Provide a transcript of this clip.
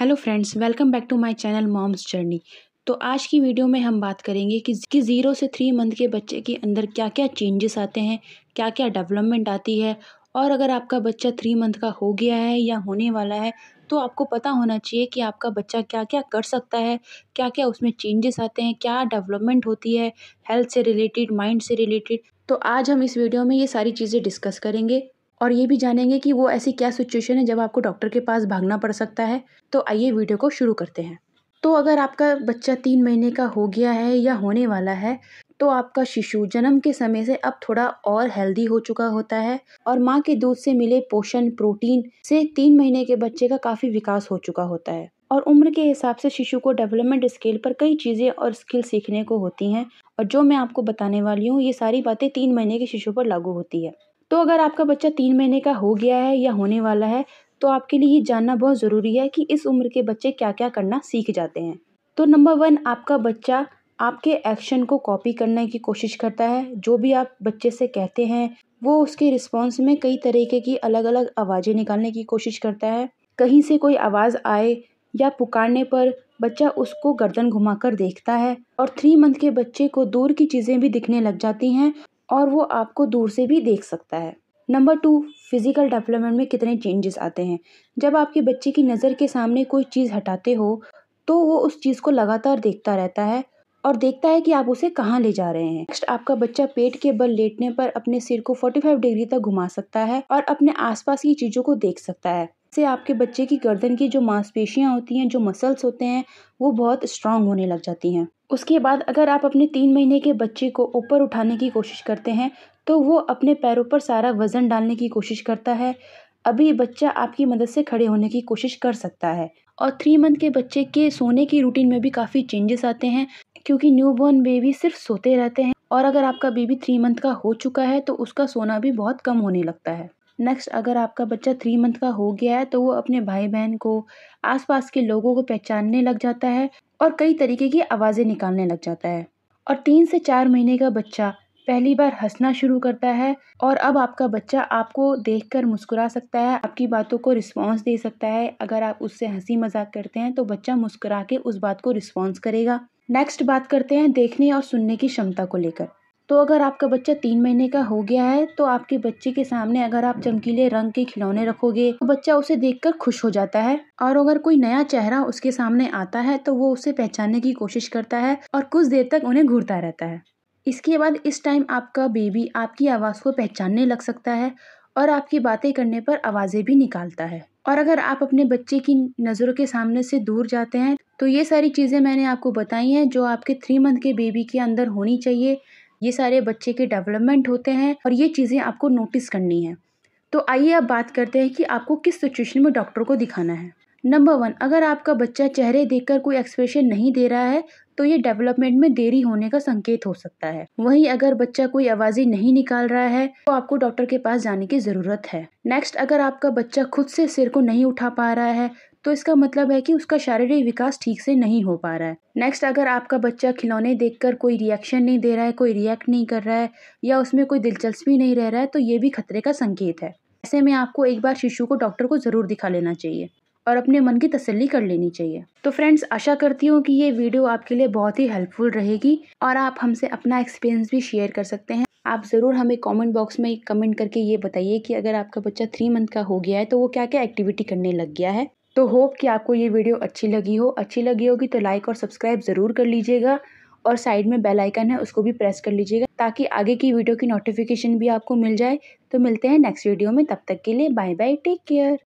hello friends welcome back to my channel mom's journey तो आज की वीडियो में हम बात करेंगे कि कि ज़ीरो से थ्री मंथ के बच्चे के अंदर क्या क्या चेंजेस आते हैं क्या क्या डेवलपमेंट आती है और अगर आपका बच्चा थ्री मंथ का हो गया है या होने वाला है तो आपको पता होना चाहिए कि आपका बच्चा क्या क्या कर सकता है क्या क्या उसमें चेंजेस आते हैं क्या डेवलपमेंट होती है हेल्थ से रिलेटेड माइंड से रिलेटेड तो आज हम इस वीडियो में ये सारी चीज़ें डिस्कस करेंगे और ये भी जानेंगे कि वो ऐसी क्या सिचुएशन है जब आपको डॉक्टर के पास भागना पड़ सकता है तो आइए वीडियो को शुरू करते हैं तो अगर आपका बच्चा तीन महीने का हो गया है या होने वाला है तो आपका शिशु जन्म के समय से अब थोड़ा और हेल्दी हो चुका होता है और माँ के दूध से मिले पोषण प्रोटीन से तीन महीने के बच्चे का काफ़ी विकास हो चुका होता है और उम्र के हिसाब से शिशु को डेवलपमेंट स्केल पर कई चीज़ें और स्किल सीखने को होती हैं और जो मैं आपको बताने वाली हूँ ये सारी बातें तीन महीने के शिशु पर लागू होती है तो अगर आपका बच्चा तीन महीने का हो गया है या होने वाला है तो आपके लिए ये जानना बहुत ज़रूरी है कि इस उम्र के बच्चे क्या क्या करना सीख जाते हैं तो नंबर वन आपका बच्चा आपके एक्शन को कॉपी करने की कोशिश करता है जो भी आप बच्चे से कहते हैं वो उसके रिस्पॉन्स में कई तरीके की अलग अलग आवाज़ें निकालने की कोशिश करता है कहीं से कोई आवाज़ आए या पुकारने पर बच्चा उसको गर्दन घुमाकर देखता है और थ्री मंथ के बच्चे को दूर की चीज़ें भी दिखने लग जाती हैं और वो आपको दूर से भी देख सकता है नंबर टू फिज़िकल डेवलपमेंट में कितने चेंजेस आते हैं जब आपके बच्चे की नज़र के सामने कोई चीज़ हटाते हो तो वो उस चीज़ को लगातार देखता रहता है और देखता है कि आप उसे कहाँ ले जा रहे हैं नेक्स्ट आपका बच्चा पेट के बल लेटने पर अपने सिर को 45 डिग्री तक घुमा सकता है और अपने आसपास की चीज़ों को देख सकता है से आपके बच्चे की गर्दन की जो मांसपेशियाँ होती हैं जो मसल्स होते हैं वो बहुत स्ट्रांग होने लग जाती हैं उसके बाद अगर आप अपने तीन महीने के बच्चे को ऊपर उठाने की कोशिश करते हैं तो वो अपने पैरों पर सारा वज़न डालने की कोशिश करता है अभी बच्चा आपकी मदद से खड़े होने की कोशिश कर सकता है और थ्री मंथ के बच्चे के सोने की रूटीन में भी काफ़ी चेंजेस आते हैं क्योंकि न्यूबॉर्न बेबी सिर्फ सोते रहते हैं और अगर आपका बेबी थ्री मंथ का हो चुका है तो उसका सोना भी बहुत कम होने लगता है नेक्स्ट अगर आपका बच्चा थ्री मंथ का हो गया है तो वो अपने भाई बहन को आसपास के लोगों को पहचानने लग जाता है और कई तरीके की आवाज़ें निकालने लग जाता है और तीन से चार महीने का बच्चा पहली बार हंसना शुरू करता है और अब आपका बच्चा आपको देखकर मुस्कुरा सकता है आपकी बातों को रिस्पॉन्स दे सकता है अगर आप उससे हंसी मजाक करते हैं तो बच्चा मुस्कुरा के उस बात को रिस्पॉन्स करेगा नेक्स्ट बात करते हैं देखने और सुनने की क्षमता को लेकर तो अगर आपका बच्चा तीन महीने का हो गया है तो आपके बच्चे के सामने अगर आप चमकीले रंग के खिलौने रखोगे तो बच्चा उसे देखकर खुश हो जाता है और अगर कोई नया चेहरा उसके सामने आता है तो वो उसे पहचानने की कोशिश करता है और कुछ देर तक उन्हें घूरता रहता है इसके बाद इस टाइम आपका बेबी आपकी आवाज़ को पहचानने लग सकता है और आपकी बातें करने पर आवाज़ें भी निकालता है और अगर आप अपने बच्चे की नज़रों के सामने से दूर जाते हैं तो ये सारी चीज़ें मैंने आपको बताई हैं जो आपके थ्री मंथ के बेबी के अंदर होनी चाहिए ये सारे बच्चे के डेवलपमेंट होते हैं और ये चीज़ें आपको नोटिस करनी है तो आइए अब बात करते हैं कि आपको किस सिचुएशन में डॉक्टर को दिखाना है नंबर वन अगर आपका बच्चा चेहरे देखकर कोई एक्सप्रेशन नहीं दे रहा है तो ये डेवलपमेंट में देरी होने का संकेत हो सकता है वहीं अगर बच्चा कोई आवाज़ी नहीं निकाल रहा है तो आपको डॉक्टर के पास जाने की ज़रूरत है नेक्स्ट अगर आपका बच्चा खुद से सिर को नहीं उठा पा रहा है तो इसका मतलब है कि उसका शारीरिक विकास ठीक से नहीं हो पा रहा है नेक्स्ट अगर आपका बच्चा खिलौने देखकर कोई रिएक्शन नहीं दे रहा है कोई रिएक्ट नहीं कर रहा है या उसमें कोई दिलचस्पी नहीं रह रहा है तो ये भी खतरे का संकेत है ऐसे में आपको एक बार शिशु को डॉक्टर को ज़रूर दिखा लेना चाहिए और अपने मन की तसल्ली कर लेनी चाहिए तो फ्रेंड्स आशा करती हूँ कि ये वीडियो आपके लिए बहुत ही हेल्पफुल रहेगी और आप हमसे अपना एक्सपीरियंस भी शेयर कर सकते हैं आप ज़रूर हमें कमेंट बॉक्स में कमेंट करके ये बताइए कि अगर आपका बच्चा थ्री मंथ का हो गया है तो वो क्या क्या एक्टिविटी करने लग गया है तो होप कि आपको ये वीडियो अच्छी लगी हो अच्छी लगी होगी तो लाइक और सब्सक्राइब ज़रूर कर लीजिएगा और साइड में बेल आइकन है उसको भी प्रेस कर लीजिएगा ताकि आगे की वीडियो की नोटिफिकेशन भी आपको मिल जाए तो मिलते हैं नेक्स्ट वीडियो में तब तक के लिए बाय बाय टेक केयर